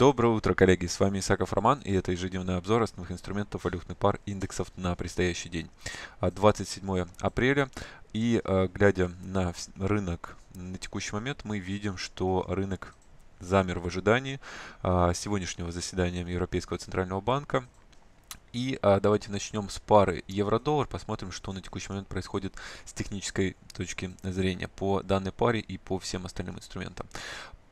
Доброе утро, коллеги! С вами Исаков Роман и это ежедневный обзор основных инструментов валютных пар индексов на предстоящий день. 27 а, апреля и а, глядя на рынок на текущий момент, мы видим, что рынок замер в ожидании а, сегодняшнего заседания Европейского Центрального Банка. И а, давайте начнем с пары евро-доллар, посмотрим, что на текущий момент происходит с технической точки зрения по данной паре и по всем остальным инструментам.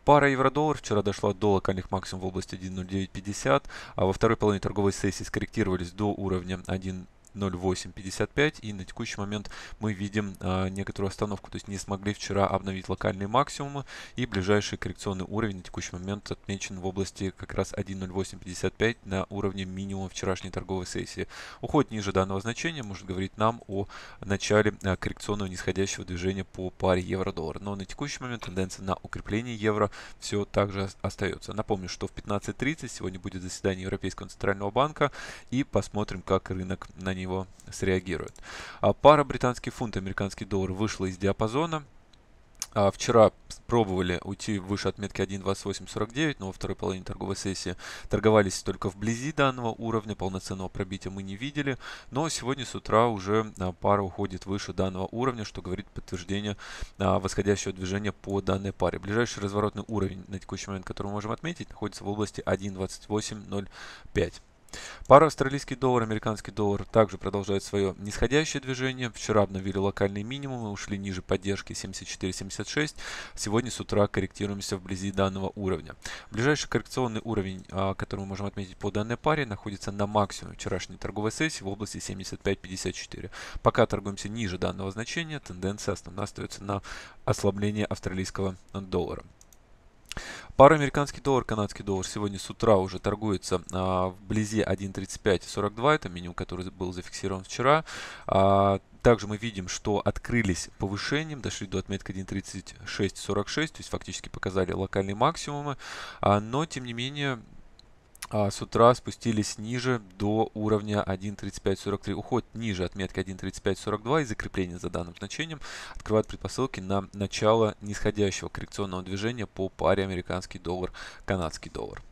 Пара евро-доллар вчера дошла до локальных максимумов в области 1.0950, а во второй половине торговой сессии скорректировались до уровня 1 0.0855 и на текущий момент мы видим э, некоторую остановку, то есть не смогли вчера обновить локальные максимумы и ближайший коррекционный уровень на текущий момент отмечен в области как раз 1.08.55 на уровне минимума вчерашней торговой сессии. Уход ниже данного значения может говорить нам о начале э, коррекционного нисходящего движения по паре евро-доллар, но на текущий момент тенденция на укрепление евро все также остается. Напомню, что в 15.30 сегодня будет заседание Европейского центрального банка и посмотрим, как рынок на ней него среагирует. А пара британский фунт, американский доллар вышла из диапазона. А вчера пробовали уйти выше отметки 1.2849, но во второй половине торговой сессии торговались только вблизи данного уровня, полноценного пробития мы не видели, но сегодня с утра уже а, пара уходит выше данного уровня, что говорит подтверждение а, восходящего движения по данной паре. Ближайший разворотный уровень на текущий момент, который мы можем отметить, находится в области 1.2805. Пара австралийский доллар, американский доллар также продолжает свое нисходящее движение. Вчера обновили локальные минимумы, ушли ниже поддержки 74.76. Сегодня с утра корректируемся вблизи данного уровня. Ближайший коррекционный уровень, а, который мы можем отметить по данной паре, находится на максимуме вчерашней торговой сессии в области 75.54. Пока торгуемся ниже данного значения, тенденция основная остается на ослабление австралийского доллара. Пара американский доллар, канадский доллар сегодня с утра уже торгуется а, вблизи 1.3542. Это минимум, который был зафиксирован вчера. А, также мы видим, что открылись повышением, дошли до отметки 1.3646, то есть фактически показали локальные максимумы, а, но тем не менее а, с утра спустились ниже до уровня 1.3543. Уход ниже отметки 1.3542 и закрепление за данным значением открывает предпосылки на начало нисходящего коррекционного движения по паре американский доллар, канадский доллар.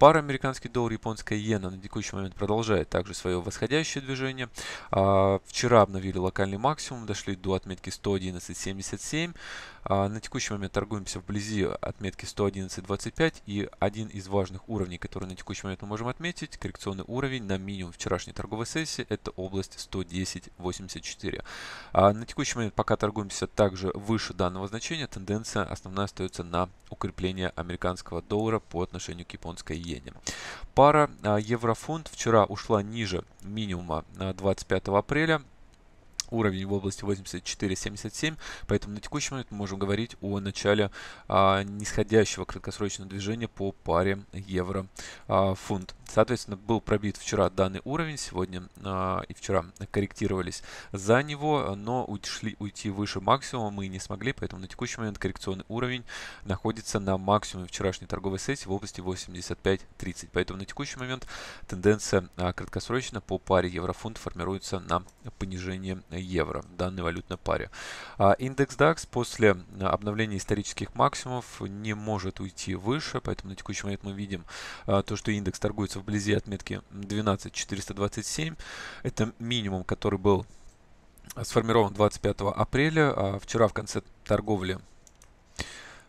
Пара американский доллар, японская иена на текущий момент продолжает также свое восходящее движение. А, вчера обновили локальный максимум, дошли до отметки 111.77. А, на текущий момент торгуемся вблизи отметки 111.25 и один из важных уровней, который на текущий момент мы можем отметить, коррекционный уровень на минимум вчерашней торговой сессии, это область 110.84. А, на текущий момент пока торгуемся также выше данного значения, тенденция основная остается на укрепление американского доллара по отношению к японской иене. Пара а, еврофунт вчера ушла ниже минимума 25 апреля, уровень в области 84.77, поэтому на текущий момент мы можем говорить о начале а, нисходящего краткосрочного движения по паре евро-фунт. А, Соответственно, был пробит вчера данный уровень, сегодня а, и вчера корректировались за него, но ушли, уйти выше максимума мы не смогли, поэтому на текущий момент коррекционный уровень находится на максимуме вчерашней торговой сессии в области 85.30. Поэтому на текущий момент тенденция а, краткосрочно по паре евро-фунт формируется на понижение евро в данной валютной паре. А индекс DAX после обновления исторических максимумов не может уйти выше, поэтому на текущий момент мы видим а, то, что индекс торгуется вблизи отметки 12427. Это минимум, который был а, сформирован 25 апреля. Вчера в конце торговли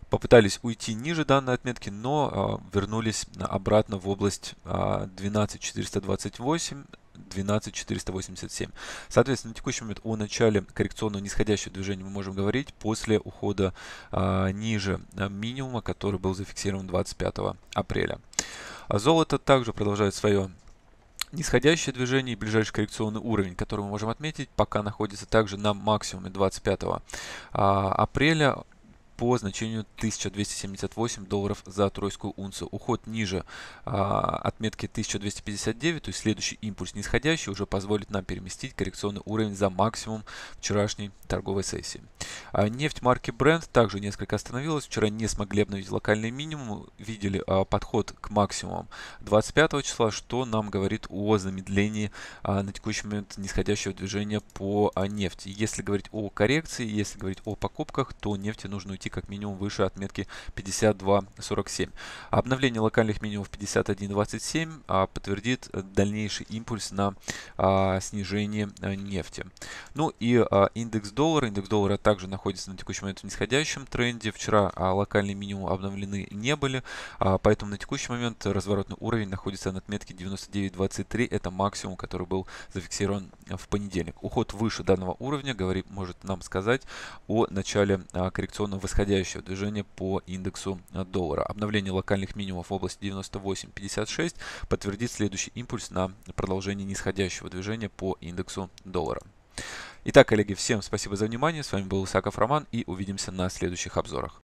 попытались уйти ниже данной отметки, но вернулись обратно в область 12428. 12487. Соответственно, на текущий момент о начале коррекционного нисходящего движения мы можем говорить после ухода а, ниже а, минимума, который был зафиксирован 25 апреля. А золото также продолжает свое нисходящее движение и ближайший коррекционный уровень, который мы можем отметить, пока находится также на максимуме 25 а, апреля по значению 1278 долларов за тройскую унцию. Уход ниже а, отметки 1259, то есть следующий импульс нисходящий, уже позволит нам переместить коррекционный уровень за максимум вчерашней торговой сессии. А нефть марки Brent также несколько остановилась. Вчера не смогли обновить локальный минимум. Видели а, подход к максимумам 25 числа, что нам говорит о замедлении а, на текущий момент нисходящего движения по нефти. Если говорить о коррекции, если говорить о покупках, то нефти нужно уйти как минимум выше отметки 52.47. Обновление локальных минимумов 51.27 подтвердит дальнейший импульс на снижение нефти. Ну и индекс доллара. Индекс доллара также находится находится на текущий момент в нисходящем тренде. Вчера а, локальные минимумы обновлены не были, а, поэтому на текущий момент разворотный уровень находится на отметке 99.23. Это максимум, который был зафиксирован э, в понедельник. Уход выше данного уровня говорит, может нам сказать о начале а, коррекционного восходящего движения по индексу э, доллара. Обновление локальных минимумов в области 98.56 подтвердит следующий импульс на продолжение нисходящего движения по индексу доллара. Итак, коллеги, всем спасибо за внимание. С вами был Исаков Роман и увидимся на следующих обзорах.